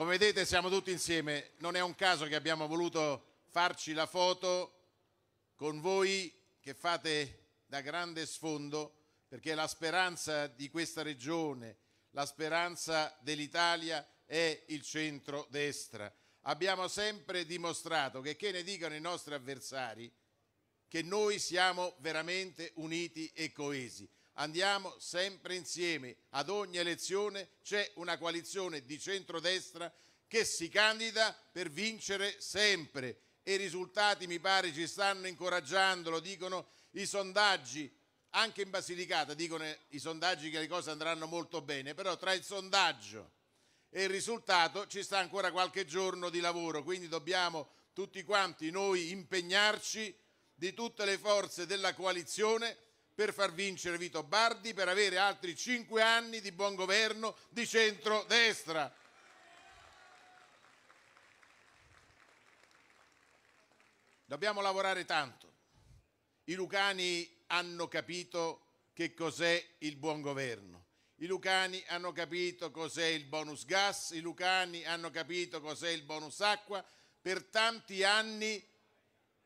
Come vedete siamo tutti insieme, non è un caso che abbiamo voluto farci la foto con voi che fate da grande sfondo perché la speranza di questa regione, la speranza dell'Italia è il centro-destra. Abbiamo sempre dimostrato che, che ne dicano i nostri avversari, che noi siamo veramente uniti e coesi andiamo sempre insieme. Ad ogni elezione c'è una coalizione di centrodestra che si candida per vincere sempre e i risultati mi pare ci stanno incoraggiando, lo dicono i sondaggi, anche in Basilicata dicono i sondaggi che le cose andranno molto bene, però tra il sondaggio e il risultato ci sta ancora qualche giorno di lavoro, quindi dobbiamo tutti quanti noi impegnarci di tutte le forze della coalizione per far vincere Vito Bardi, per avere altri cinque anni di buon governo di centrodestra. Dobbiamo lavorare tanto. I lucani hanno capito che cos'è il buon governo. I lucani hanno capito cos'è il bonus gas, i lucani hanno capito cos'è il bonus acqua. Per tanti anni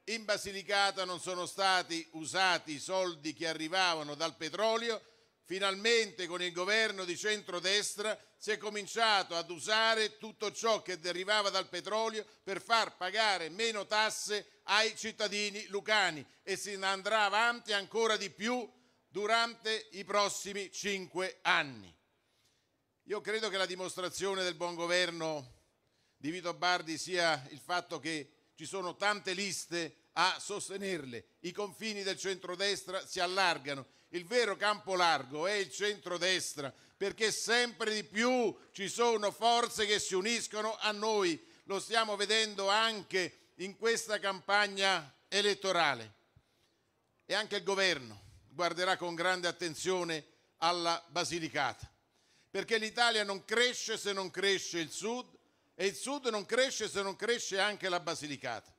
in Basilicata non sono stati usati i soldi che arrivavano dal petrolio, finalmente con il governo di centrodestra si è cominciato ad usare tutto ciò che derivava dal petrolio per far pagare meno tasse ai cittadini lucani e si andrà avanti ancora di più durante i prossimi cinque anni. Io credo che la dimostrazione del buon governo di Vito Bardi sia il fatto che ci sono tante liste a sostenerle, i confini del centrodestra si allargano, il vero campo largo è il centrodestra, perché sempre di più ci sono forze che si uniscono a noi, lo stiamo vedendo anche in questa campagna elettorale. E anche il governo guarderà con grande attenzione alla Basilicata, perché l'Italia non cresce se non cresce il Sud, e il sud non cresce se non cresce anche la Basilicata.